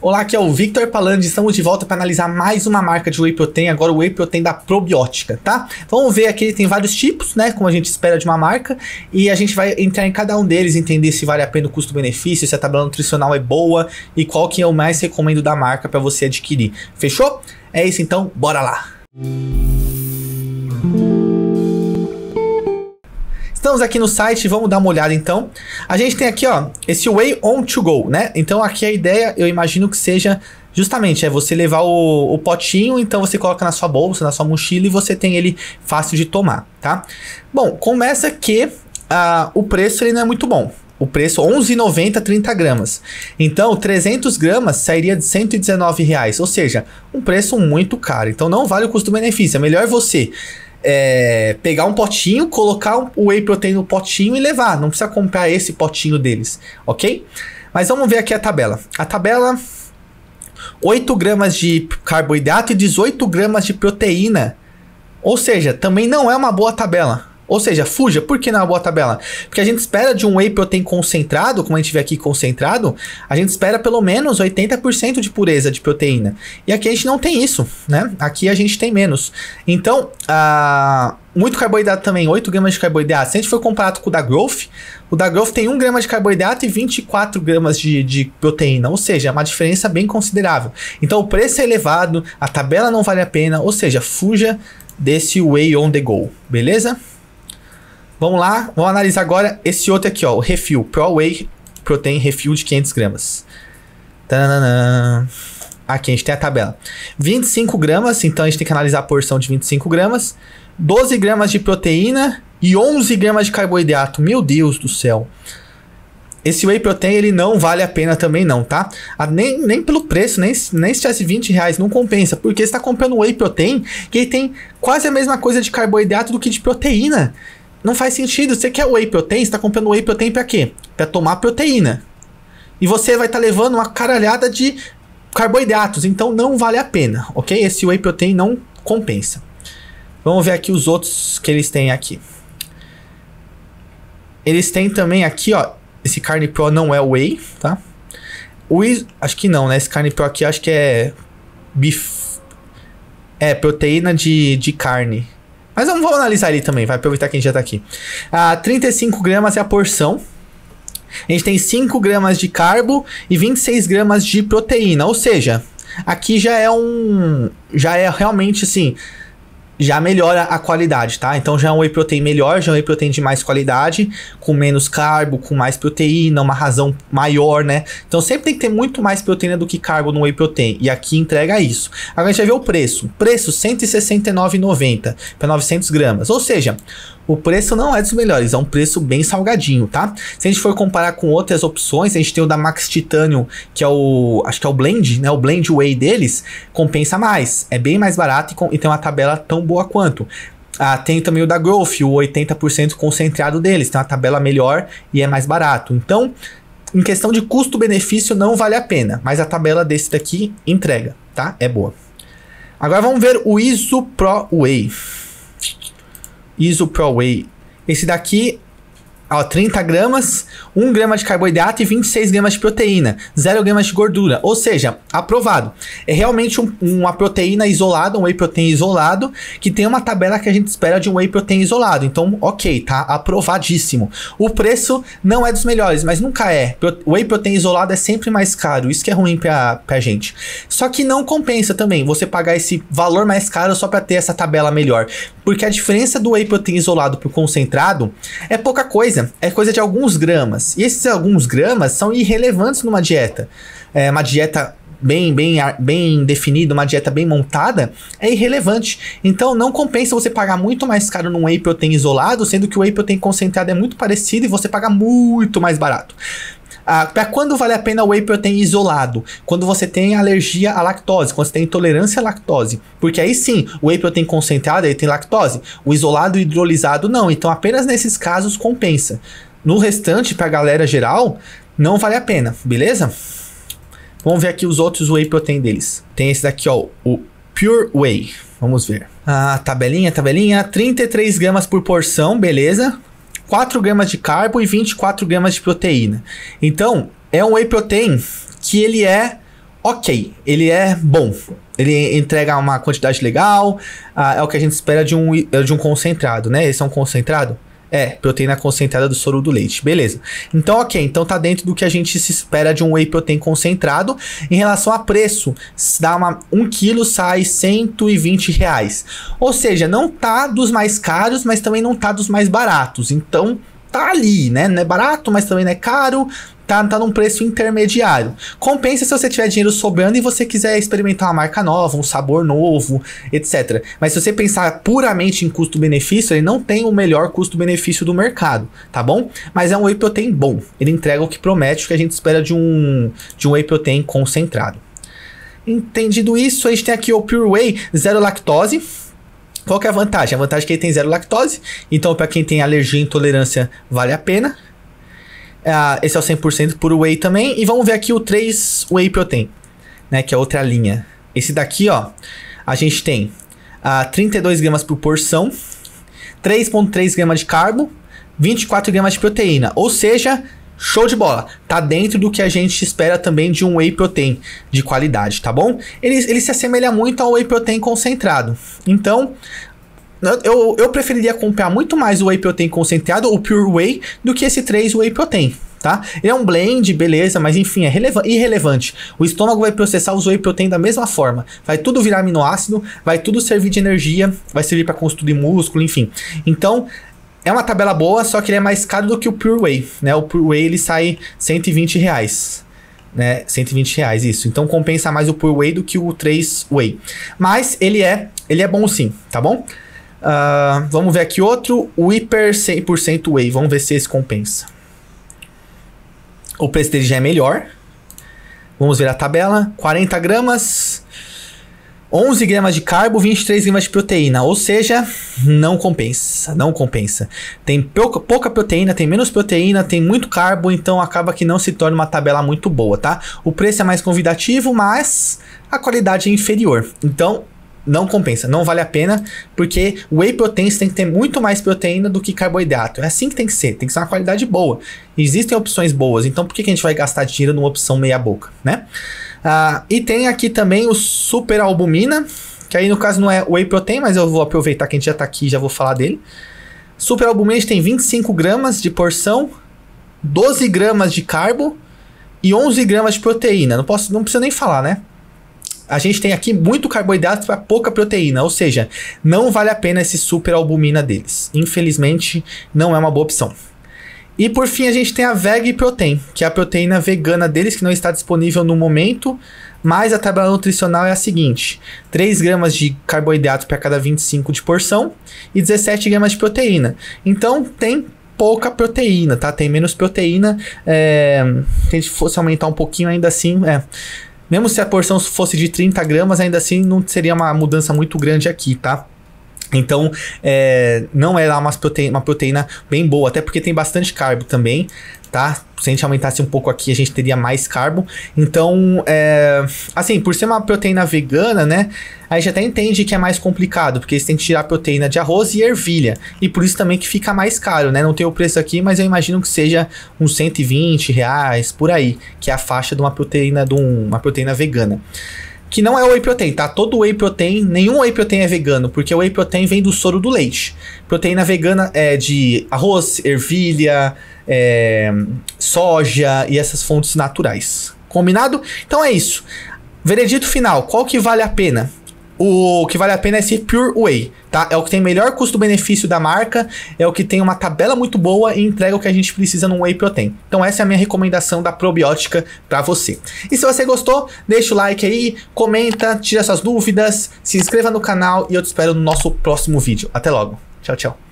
Olá, aqui é o Victor Palandes, estamos de volta para analisar mais uma marca de whey protein, agora o whey protein da probiótica, tá? Vamos ver aqui, tem vários tipos, né, como a gente espera de uma marca, e a gente vai entrar em cada um deles, entender se vale a pena o custo-benefício, se a tabela nutricional é boa e qual que eu é mais recomendo da marca para você adquirir. Fechou? É isso então, bora lá. Música Estamos aqui no site, vamos dar uma olhada então. A gente tem aqui, ó, esse Way On To Go, né? Então aqui a ideia, eu imagino que seja justamente é você levar o, o, potinho, então você coloca na sua bolsa, na sua mochila e você tem ele fácil de tomar, tá? Bom, começa que uh, o preço ele não é muito bom. O preço 11,90 30 gramas. Então, 300 gramas sairia de 119 reais, ou seja, um preço muito caro. Então, não vale o custo-benefício. É melhor você é, pegar um potinho, colocar o whey protein no potinho e levar. Não precisa comprar esse potinho deles, ok? Mas vamos ver aqui a tabela. A tabela: 8 gramas de carboidrato e 18 gramas de proteína. Ou seja, também não é uma boa tabela. Ou seja, fuja. Por que não é uma boa tabela? Porque a gente espera de um whey protein concentrado, como a gente vê aqui concentrado, a gente espera pelo menos 80% de pureza de proteína. E aqui a gente não tem isso, né? Aqui a gente tem menos. Então, ah, muito carboidrato também, 8 gramas de carboidrato. Se a gente for comparado com o da Growth, o da Growth tem 1 grama de carboidrato e 24 gramas de, de proteína, ou seja, é uma diferença bem considerável. Então, o preço é elevado, a tabela não vale a pena, ou seja, fuja desse whey on the go, beleza? Vamos lá, vamos analisar agora esse outro aqui, ó, o refil Pro Whey Protein Refil de 500 gramas. Aqui a gente tem a tabela. 25 gramas, então a gente tem que analisar a porção de 25 gramas. 12 gramas de proteína e 11 gramas de carboidrato. Meu Deus do céu. Esse whey protein ele não vale a pena também não, tá? A, nem, nem pelo preço, nem, nem se tivesse 20 reais, não compensa. Porque você está comprando whey protein que tem quase a mesma coisa de carboidrato do que de proteína. Não faz sentido. Você quer whey protein? Você tá comprando whey protein pra quê? Pra tomar proteína. E você vai estar tá levando uma caralhada de carboidratos. Então não vale a pena, ok? Esse whey protein não compensa. Vamos ver aqui os outros que eles têm aqui. Eles têm também aqui, ó. Esse carne pro não é whey, tá? O is... Acho que não, né? Esse carne pro aqui acho que é. Bif... É, proteína de, de carne. Mas vamos, vamos analisar ele também, vai aproveitar que a gente já tá aqui. Ah, 35 gramas é a porção. A gente tem 5 gramas de carbo e 26 gramas de proteína. Ou seja, aqui já é um. Já é realmente assim já melhora a qualidade, tá? Então já é um whey protein melhor, já é um whey protein de mais qualidade, com menos carbo, com mais proteína, uma razão maior, né? Então sempre tem que ter muito mais proteína do que carbo no whey protein. E aqui entrega isso. Agora a gente vai ver o preço. Preço R$169,90 para 900 gramas. Ou seja, o preço não é dos melhores, é um preço bem salgadinho, tá? Se a gente for comparar com outras opções, a gente tem o da Max Titanium, que é o, acho que é o Blend, né? O Blend Way deles, compensa mais, é bem mais barato e, e tem uma tabela tão boa quanto. Ah, tem também o da Growth, o 80% concentrado deles, tem uma tabela melhor e é mais barato. Então, em questão de custo-benefício, não vale a pena, mas a tabela desse daqui entrega, tá? É boa. Agora vamos ver o ISO Pro Wave. Iso Pro Way. Esse daqui ó, 30 gramas, 1 grama de carboidrato e 26 gramas de proteína, 0 gramas de gordura. Ou seja, aprovado. É realmente um, uma proteína isolada, um whey protein isolado, que tem uma tabela que a gente espera de um whey protein isolado. Então, ok, tá aprovadíssimo. O preço não é dos melhores, mas nunca é. Whey protein isolado é sempre mais caro, isso que é ruim pra, pra gente. Só que não compensa também você pagar esse valor mais caro só para ter essa tabela melhor. Porque a diferença do whey protein isolado pro concentrado é pouca coisa coisa é coisa de alguns gramas. E esses alguns gramas são irrelevantes numa dieta. É uma dieta bem, bem, bem definida, uma dieta bem montada, é irrelevante. Então não compensa você pagar muito mais caro num whey protein isolado, sendo que o whey protein concentrado é muito parecido e você paga muito mais barato. Ah, para quando vale a pena o whey protein isolado? Quando você tem alergia à lactose, quando você tem intolerância à lactose. Porque aí sim, o whey protein concentrado ele tem lactose. O isolado hidrolisado não. Então apenas nesses casos compensa. No restante, para a galera geral, não vale a pena, beleza? Vamos ver aqui os outros whey protein deles. Tem esse daqui, ó, o Pure Whey. Vamos ver. Ah, tabelinha, tabelinha. 33 gramas por porção, beleza. 4 gramas de carbo e 24 gramas de proteína. Então, é um whey protein que ele é ok, ele é bom. Ele entrega uma quantidade legal, ah, é o que a gente espera de um, de um concentrado, né? Esse é um concentrado. É, proteína concentrada do soro do leite. Beleza. Então, ok. Então tá dentro do que a gente se espera de um whey protein concentrado. Em relação a preço, dá uma, um quilo sai 120 reais. Ou seja, não tá dos mais caros, mas também não tá dos mais baratos. Então, tá ali, né? Não é barato, mas também não é caro. Tá, tá num preço intermediário. Compensa se você tiver dinheiro sobrando e você quiser experimentar uma marca nova, um sabor novo, etc. Mas se você pensar puramente em custo-benefício, ele não tem o melhor custo-benefício do mercado, tá bom? Mas é um whey protein bom. Ele entrega o que promete, o que a gente espera de um, de um whey protein concentrado. Entendido isso, a gente tem aqui o Pure Whey zero lactose qual que é a vantagem? A vantagem é que ele tem zero lactose, então para quem tem alergia e intolerância vale a pena. Ah, esse é o 100% por whey também. E vamos ver aqui o 3 whey protein, né, que é outra linha. Esse daqui, ó, a gente tem ah, 32 gramas por porção, 3.3 gramas de carbo, 24 gramas de proteína. Ou seja, Show de bola. Tá dentro do que a gente espera também de um whey protein de qualidade, tá bom? Ele, ele se assemelha muito ao whey protein concentrado. Então, eu, eu preferiria comprar muito mais o whey protein concentrado, o pure whey, do que esse 3 whey protein. Tá? Ele é um blend, beleza, mas enfim, é irrelevante. O estômago vai processar os whey protein da mesma forma. Vai tudo virar aminoácido, vai tudo servir de energia, vai servir para construir músculo, enfim. Então, é uma tabela boa, só que ele é mais caro do que o Pure Whey, né? O Pure Whey ele sai 120 reais. Né, 120 reais, isso. Então compensa mais o Pure Whey do que o 3 Whey. Mas ele é, ele é bom sim, tá bom? Uh, vamos ver aqui outro, o Hyper 100% Whey. Vamos ver se esse compensa. O preço dele já é melhor. Vamos ver a tabela. 40 gramas, 11 gramas de carbo, 23 gramas de proteína, ou seja, não compensa, não compensa. Tem pouca, proteína, tem menos proteína, tem muito carbo, então acaba que não se torna uma tabela muito boa, tá? O preço é mais convidativo, mas a qualidade é inferior. Então, não compensa, não vale a pena, porque whey protein tem que ter muito mais proteína do que carboidrato. É assim que tem que ser, tem que ser uma qualidade boa. Existem opções boas, então por que a gente vai gastar dinheiro numa opção meia boca, né? Ah, e tem aqui também o super albumina, que aí no caso não é whey protein, mas eu vou aproveitar que a gente já está aqui e já vou falar dele. albumina a gente tem 25 gramas de porção, 12 gramas de carbo e 11 gramas de proteína. Não, posso, não precisa nem falar, né? A gente tem aqui muito carboidrato para pouca proteína, ou seja, não vale a pena esse super albumina deles. Infelizmente, não é uma boa opção. E por fim a gente tem a Veg Protein, que é a proteína vegana deles que não está disponível no momento, mas a tabela nutricional é a seguinte: 3 gramas de carboidrato para cada 25 de porção e 17 gramas de proteína. Então tem pouca proteína, tá? Tem menos proteína. É, se fosse aumentar um pouquinho, ainda assim, é. Mesmo se a porção fosse de 30 gramas, ainda assim não seria uma mudança muito grande aqui, tá? Então, é, não é uma proteína, uma proteína bem boa, até porque tem bastante carbo também, tá? Se a gente aumentasse um pouco aqui, a gente teria mais carbo. Então, é, assim, por ser uma proteína vegana, né? A gente até entende que é mais complicado, porque eles têm que tirar proteína de arroz e ervilha. E por isso também que fica mais caro, né? Não tem o preço aqui, mas eu imagino que seja uns 120 reais, por aí, que é a faixa de uma proteína, de uma proteína vegana que não é whey protein, tá? Todo whey protein, nenhum whey protein é vegano, porque o whey protein vem do soro do leite. Proteína vegana é de arroz, ervilha, é, soja e essas fontes naturais. Combinado? Então é isso. Veredito final, qual que vale a pena? o que vale a pena é ser Pure Whey, tá? É o que tem melhor custo-benefício da marca, é o que tem uma tabela muito boa e entrega o que a gente precisa no Whey Protein. Então essa é a minha recomendação da probiótica para você. E se você gostou, deixa o like aí, comenta, tira suas dúvidas, se inscreva no canal e eu te espero no nosso próximo vídeo. Até logo. Tchau, tchau.